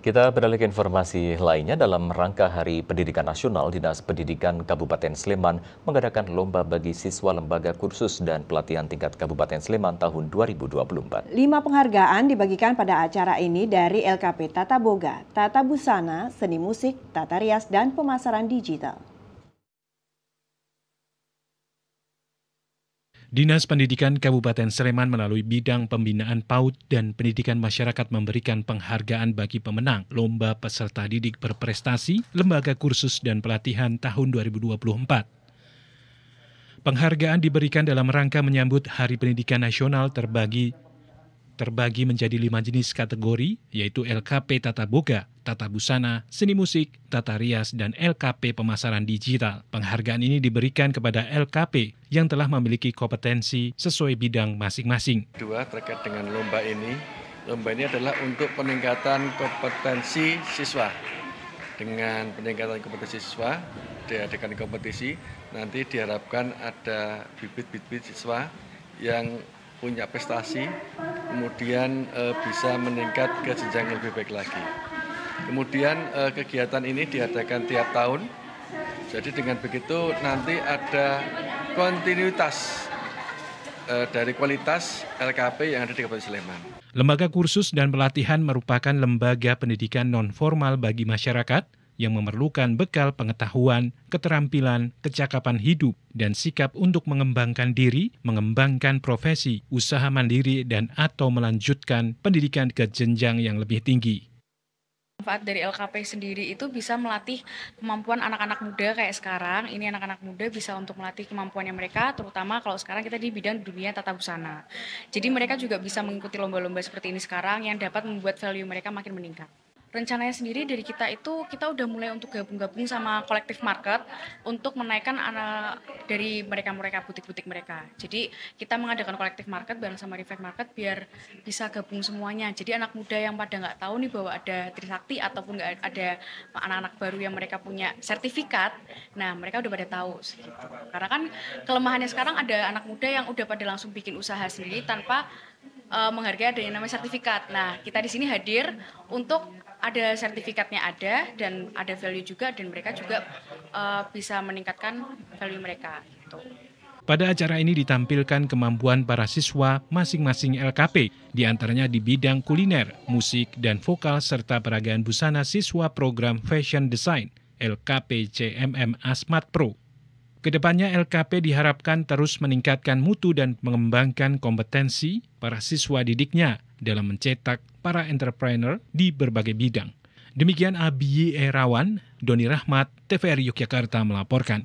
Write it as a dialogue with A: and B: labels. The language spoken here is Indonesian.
A: Kita beralih ke informasi lainnya dalam rangka Hari Pendidikan Nasional, Dinas Pendidikan Kabupaten Sleman mengadakan lomba bagi siswa lembaga kursus dan pelatihan tingkat Kabupaten Sleman tahun 2024.
B: Lima penghargaan dibagikan pada acara ini dari LKP Tata Boga, Tata Busana, Seni Musik, Tata Rias, dan Pemasaran Digital.
A: Dinas Pendidikan Kabupaten Sleman melalui bidang pembinaan PAUD dan pendidikan masyarakat memberikan penghargaan bagi pemenang Lomba Peserta Didik Berprestasi Lembaga Kursus dan Pelatihan tahun 2024. Penghargaan diberikan dalam rangka menyambut Hari Pendidikan Nasional terbagi terbagi menjadi lima jenis kategori, yaitu LKP Tata Boga, Tata Busana, Seni Musik, Tata Rias, dan LKP Pemasaran Digital. Penghargaan ini diberikan kepada LKP yang telah memiliki kompetensi sesuai bidang masing-masing.
C: Dua terkait dengan lomba ini, lomba ini adalah untuk peningkatan kompetensi siswa. Dengan peningkatan kompetensi siswa, diadakan kompetisi, nanti diharapkan ada bibit-bibit siswa yang punya prestasi, kemudian e, bisa meningkat ke jenjang yang lebih baik lagi. Kemudian e, kegiatan ini diadakan tiap tahun, jadi dengan begitu nanti ada kontinuitas e, dari kualitas LKP yang ada di Kabupaten Sleman.
A: Lembaga kursus dan pelatihan merupakan lembaga pendidikan non formal bagi masyarakat yang memerlukan bekal pengetahuan, keterampilan, kecakapan hidup, dan sikap untuk mengembangkan diri, mengembangkan profesi, usaha mandiri, dan atau melanjutkan pendidikan ke jenjang yang lebih tinggi
B: manfaat dari LKP sendiri itu bisa melatih kemampuan anak-anak muda kayak sekarang ini anak-anak muda bisa untuk melatih kemampuannya mereka terutama kalau sekarang kita di bidang dunia tata busana jadi mereka juga bisa mengikuti lomba-lomba seperti ini sekarang yang dapat membuat value mereka makin meningkat rencananya sendiri dari kita itu kita udah mulai untuk gabung-gabung sama kolektif market untuk menaikkan anak dari mereka-mereka butik-butik mereka. Jadi kita mengadakan kolektif market bareng sama Revive Market biar bisa gabung semuanya. Jadi anak muda yang pada nggak tahu nih bahwa ada Trisakti ataupun nggak ada anak-anak baru yang mereka punya sertifikat, nah mereka udah pada tahu Gitu. Karena kan kelemahannya sekarang ada anak muda yang udah pada langsung bikin usaha sendiri tanpa uh, menghargai adanya namanya sertifikat. Nah, kita di sini hadir untuk ada sertifikatnya ada dan ada value juga dan mereka juga uh, bisa meningkatkan value mereka gitu.
A: Pada acara ini ditampilkan kemampuan para siswa masing-masing LKP, diantaranya di bidang kuliner, musik, dan vokal serta peragaan busana siswa program Fashion Design LKP CMM Asmat Pro. Kedepannya LKP diharapkan terus meningkatkan mutu dan mengembangkan kompetensi para siswa didiknya dalam mencetak para entrepreneur di berbagai bidang. Demikian Abi Erawan, Doni Rahmat, TVRI Yogyakarta melaporkan.